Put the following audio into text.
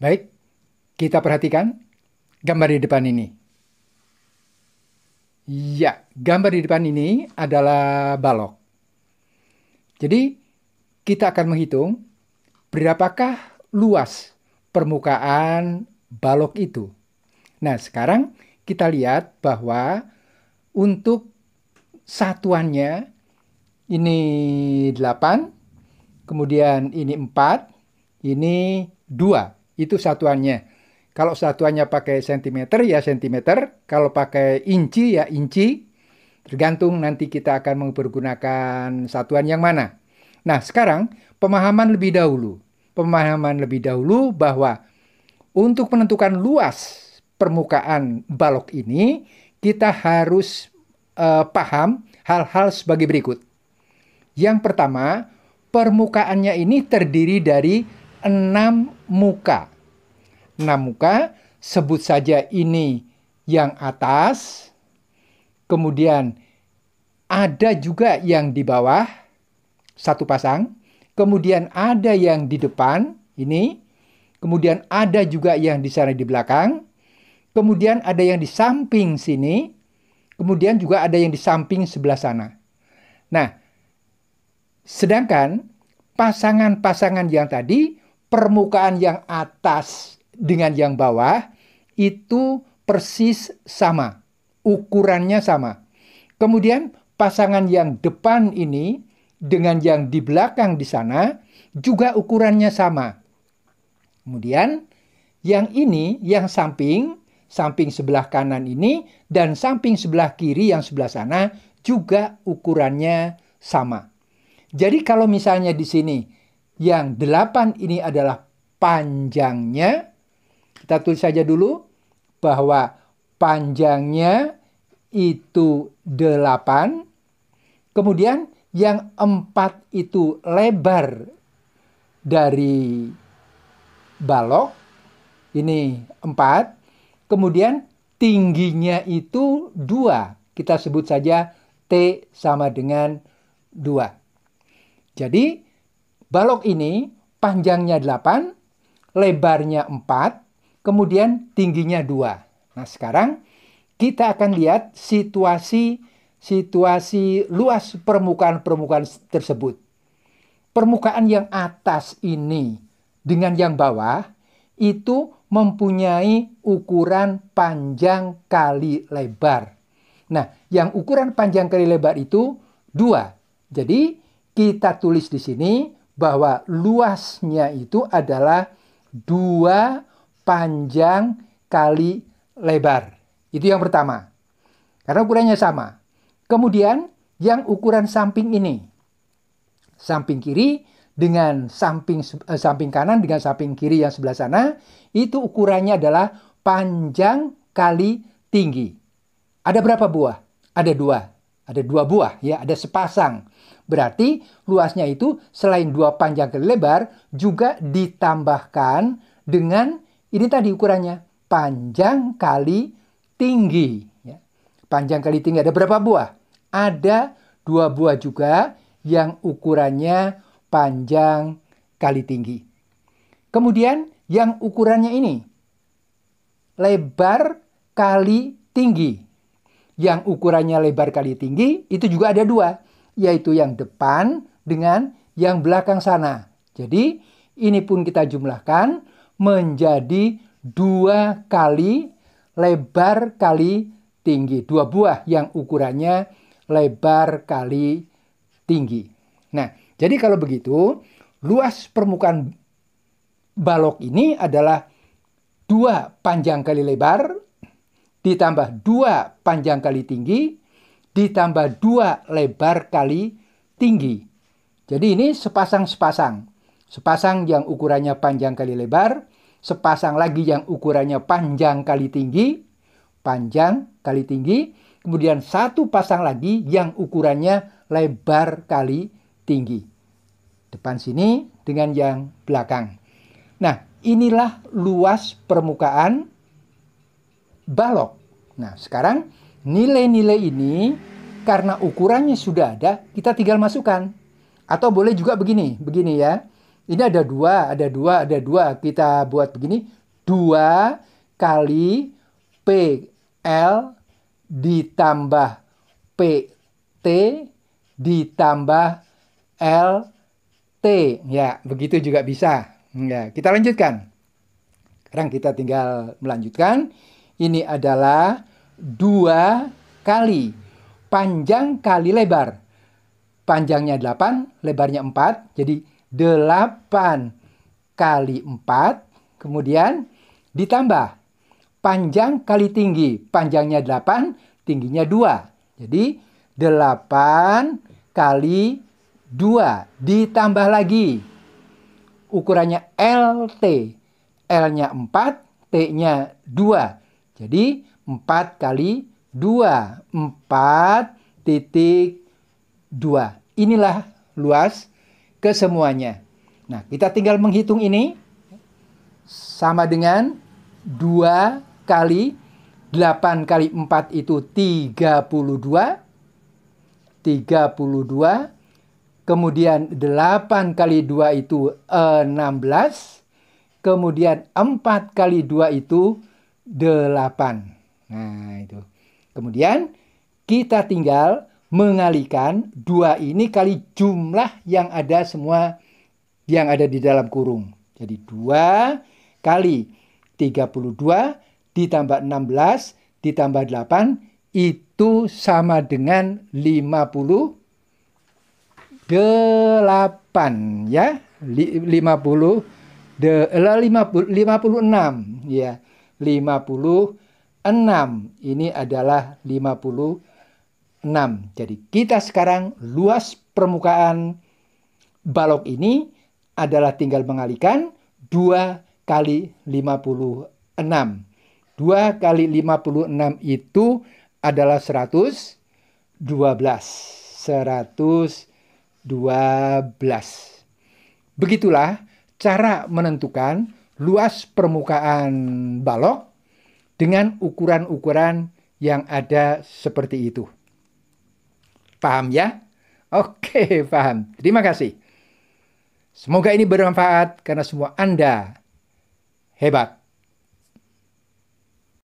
Baik, kita perhatikan gambar di depan ini. Ya, gambar di depan ini adalah balok. Jadi, kita akan menghitung berapakah luas permukaan balok itu. Nah, sekarang kita lihat bahwa untuk satuannya ini 8, kemudian ini 4, ini 2. Itu satuannya. Kalau satuannya pakai sentimeter ya sentimeter, kalau pakai inci ya inci. Tergantung nanti kita akan mempergunakan satuan yang mana. Nah, sekarang pemahaman lebih dahulu. Pemahaman lebih dahulu bahwa untuk menentukan luas permukaan balok ini, kita harus uh, paham hal-hal sebagai berikut. Yang pertama, permukaannya ini terdiri dari enam muka. 6 muka, sebut saja ini yang atas, kemudian ada juga yang di bawah, satu pasang, kemudian ada yang di depan, ini, kemudian ada juga yang di sana di belakang, kemudian ada yang di samping sini, kemudian juga ada yang di samping sebelah sana. Nah, sedangkan pasangan-pasangan yang tadi, permukaan yang atas dengan yang bawah itu persis sama, ukurannya sama. Kemudian pasangan yang depan ini dengan yang di belakang di sana juga ukurannya sama. Kemudian yang ini, yang samping, samping sebelah kanan ini dan samping sebelah kiri yang sebelah sana juga ukurannya sama. Jadi kalau misalnya di sini yang delapan ini adalah panjangnya, kita tulis saja dulu bahwa panjangnya itu 8. Kemudian yang 4 itu lebar dari balok. Ini 4. Kemudian tingginya itu 2. Kita sebut saja T sama dengan 2. Jadi balok ini panjangnya 8, lebarnya 4, kemudian tingginya dua. Nah, sekarang kita akan lihat situasi situasi luas permukaan-permukaan tersebut. Permukaan yang atas ini dengan yang bawah itu mempunyai ukuran panjang kali lebar. Nah, yang ukuran panjang kali lebar itu dua. Jadi, kita tulis di sini bahwa luasnya itu adalah dua panjang kali lebar. Itu yang pertama. Karena ukurannya sama. Kemudian yang ukuran samping ini. Samping kiri dengan samping eh, samping kanan dengan samping kiri yang sebelah sana itu ukurannya adalah panjang kali tinggi. Ada berapa buah? Ada dua. Ada dua buah ya, ada sepasang. Berarti luasnya itu selain dua panjang kali lebar juga ditambahkan dengan ini tadi ukurannya, panjang kali tinggi. Ya. Panjang kali tinggi, ada berapa buah? Ada dua buah juga yang ukurannya panjang kali tinggi. Kemudian yang ukurannya ini, lebar kali tinggi. Yang ukurannya lebar kali tinggi itu juga ada dua, yaitu yang depan dengan yang belakang sana. Jadi ini pun kita jumlahkan menjadi dua kali lebar kali tinggi. Dua buah yang ukurannya lebar kali tinggi. Nah, jadi kalau begitu, luas permukaan balok ini adalah dua panjang kali lebar, ditambah dua panjang kali tinggi, ditambah dua lebar kali tinggi. Jadi ini sepasang-sepasang. Sepasang yang ukurannya panjang kali lebar, sepasang lagi yang ukurannya panjang kali tinggi, panjang kali tinggi, kemudian satu pasang lagi yang ukurannya lebar kali tinggi. Depan sini dengan yang belakang. Nah, inilah luas permukaan balok. Nah, sekarang nilai-nilai ini karena ukurannya sudah ada, kita tinggal masukkan. Atau boleh juga begini, begini ya. Ini ada dua, ada dua, ada dua. Kita buat begini. dua kali PL ditambah PT ditambah LT. Ya, begitu juga bisa. Ya, kita lanjutkan. Sekarang kita tinggal melanjutkan. Ini adalah dua kali panjang kali lebar. Panjangnya 8, lebarnya 4. Jadi 8 kali 4, kemudian ditambah panjang kali tinggi. Panjangnya 8, tingginya 2. Jadi 8 kali 2 ditambah lagi. Ukurannya LT. L-nya 4, T-nya 2. Jadi 4 kali 2. 4 titik 2. Inilah luas kesemuanya. Nah, kita tinggal menghitung ini sama dengan 2 kali 8 kali 4 itu 32. 32 Kemudian 8 kali 2 itu 16. Kemudian 4 kali 2 itu 8. Nah, itu. Kemudian kita tinggal mengalikan dua ini kali jumlah yang ada semua yang ada di dalam kurung. Jadi dua kali 32 ditambah 16 ditambah 8 itu sama dengan 58 ya. 50 de, 50, eh, 56 ya 56 ini adalah 56 6. Jadi kita sekarang luas permukaan balok ini adalah tinggal mengalikan 2 kali 56. 2 kali 56 itu adalah 112. 112. Begitulah cara menentukan luas permukaan balok dengan ukuran-ukuran yang ada seperti itu. Paham ya? Oke, paham. Terima kasih. Semoga ini bermanfaat karena semua Anda hebat.